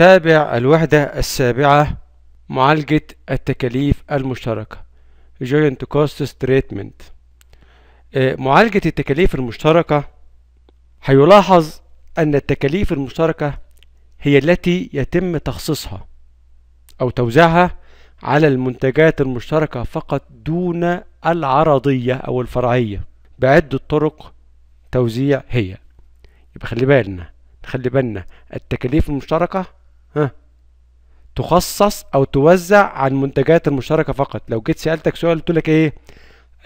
تابع الوحدة السابعة معالجة التكاليف المشتركة Joint Cost Treatment آه، معالجة التكاليف المشتركة هيلاحظ أن التكاليف المشتركة هي التي يتم تخصيصها أو توزيعها على المنتجات المشتركة فقط دون العرضية أو الفرعية بعدة طرق توزيع هي يبقى خلي بالنا خلي بالنا التكاليف المشتركة ها تخصص او توزع على المنتجات المشتركه فقط لو جيت سالتك سؤال قلت لك ايه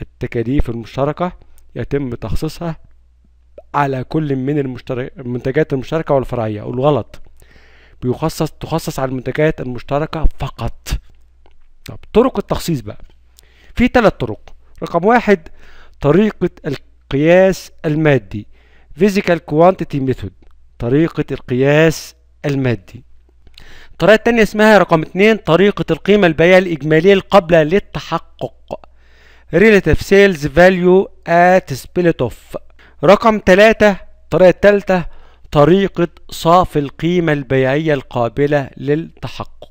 التكاليف المشتركه يتم تخصيصها على كل من المشترك المنتجات المشتركه والفرعيه قول غلط بيخصص تخصص على المنتجات المشتركه فقط طب طرق التخصيص بقى في ثلاث طرق رقم واحد طريقه القياس المادي physical quantity method طريقه القياس المادي الطريقة التانية اسمها رقم اتنين طريقة القيمة البيعية الإجمالية القابلة للتحقق Relative Sales Value at Split Off رقم تلاتة الطريقة التالتة طريقة صاف القيمة البيعية القابلة للتحقق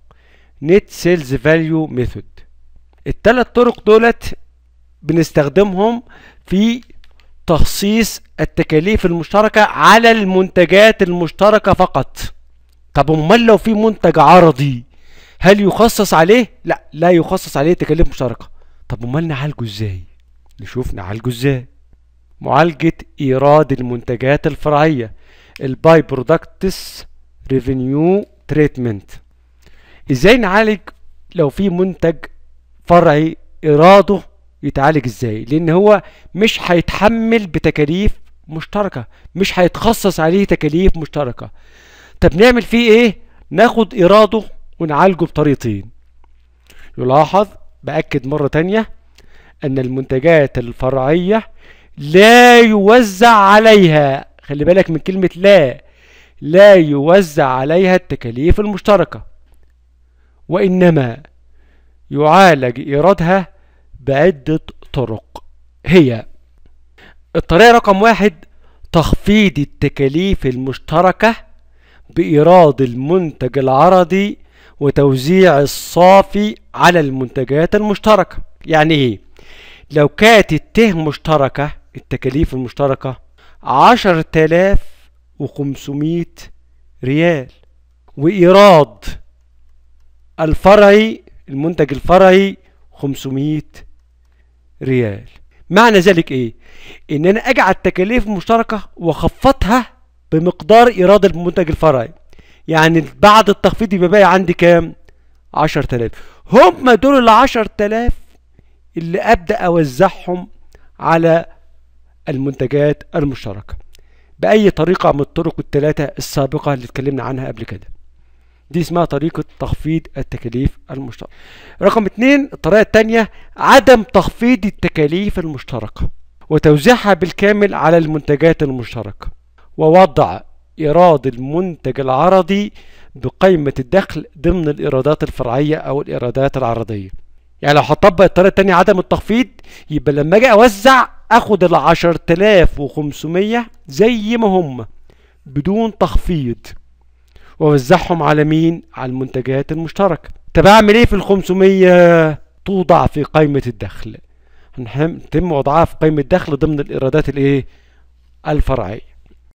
Net Sales Value Method التلات طرق دولت بنستخدمهم في تخصيص التكاليف المشتركة على المنتجات المشتركة فقط طب امال لو في منتج عرضي هل يخصص عليه لا لا يخصص عليه تكاليف مشتركه طب امال نعالجه ازاي نشوف نعالجه ازاي معالجة إيراد المنتجات الفرعية الباي برودكتس ريفينيو تريتمنت إزاي نعالج لو في منتج فرعي إيراده يتعالج إزاي لأن هو مش هيتحمل بتكاليف مشتركة مش هيتخصص عليه تكاليف مشتركة طب نعمل فيه ايه ناخد ايراده ونعالجه بطريقتين يلاحظ باكد مره تانية ان المنتجات الفرعيه لا يوزع عليها خلي بالك من كلمه لا لا يوزع عليها التكاليف المشتركه وانما يعالج ايرادها بعده طرق هي الطريقه رقم واحد تخفيض التكاليف المشتركه بإيراد المنتج العرضي وتوزيع الصافي على المنتجات المشتركة يعني إيه؟ لو كانت الته مشتركة التكاليف المشتركة عشرة آلاف وخمسمائة ريال وإيراد الفرعي المنتج الفرعي 500 ريال معنى ذلك ايه ان انا اجعل تكاليف مشتركه واخفضها بمقدار ايراد المنتج الفرعي يعني بعد التخفيض يبقى باقي عندي كام 10000 هم دول ال 10000 اللي ابدا اوزعهم على المنتجات المشتركه باي طريقه من الطرق الثلاثه السابقه اللي اتكلمنا عنها قبل كده دي اسمها طريقة تخفيض التكاليف المشتركة. رقم اتنين الطريقة التانية عدم تخفيض التكاليف المشتركة وتوزيعها بالكامل على المنتجات المشتركة. ووضع إيراد المنتج العرضي بقيمة الدخل ضمن الإيرادات الفرعية أو الإيرادات العرضية يعني لو هطبق الطريقة التانية عدم التخفيض يبقى لما أجي أوزع آخد ال 10500 زي ما هم بدون تخفيض وأوزعهم على مين؟ على المنتجات المشتركة طب أعمل إيه في ال 500 توضع في قائمة الدخل هنتم وضعها في قائمة الدخل ضمن الإيرادات الإيه؟ الفرعية